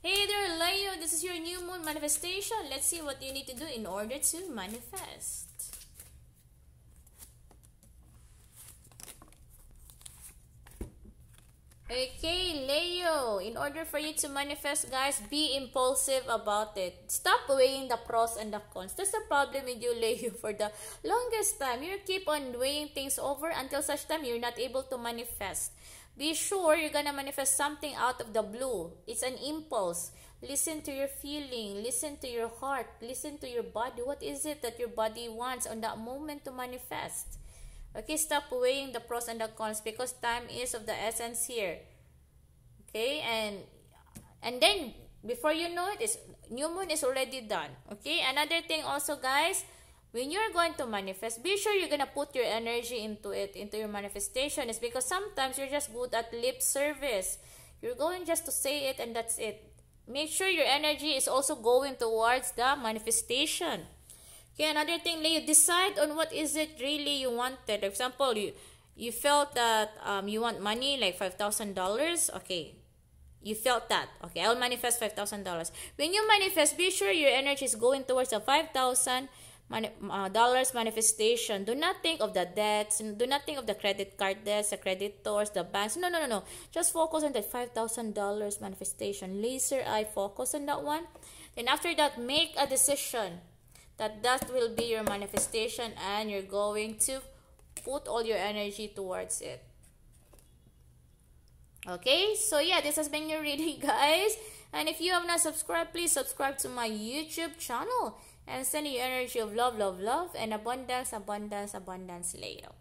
Hey there, Leo! This is your new moon manifestation. Let's see what you need to do in order to manifest. Okay, Leo, in order for you to manifest, guys, be impulsive about it. Stop weighing the pros and the cons. That's the problem with you, Leo, for the longest time. You keep on weighing things over until such time you're not able to manifest. Be sure you're gonna manifest something out of the blue. It's an impulse. Listen to your feeling, listen to your heart, listen to your body. What is it that your body wants on that moment to manifest? Okay, stop weighing the pros and the cons because time is of the essence here. Okay, and and then before you know it, is new moon is already done. Okay, another thing also, guys when you're going to manifest, be sure you're going to put your energy into it, into your manifestation. Is because sometimes you're just good at lip service. You're going just to say it and that's it. Make sure your energy is also going towards the manifestation. Okay, another thing, you decide on what is it really you wanted. For example, you you felt that um, you want money like $5,000. Okay, you felt that okay i'll manifest $5000 when you manifest be sure your energy is going towards the 5000 mani- uh, dollars manifestation. Do not think of the debts. Do not think of the credit card debts, the creditors, the banks. No, no, no, no. Just focus on the $5,000 manifestation. Laser eye focus on that one. Then after that, make a decision that that will be your manifestation and you're going to put all your energy towards it. Okay, so yeah, this has been your reading, guys. And if you have not subscribed, please subscribe to my YouTube channel and send your energy of love, love, love, and abundance, abundance, abundance later.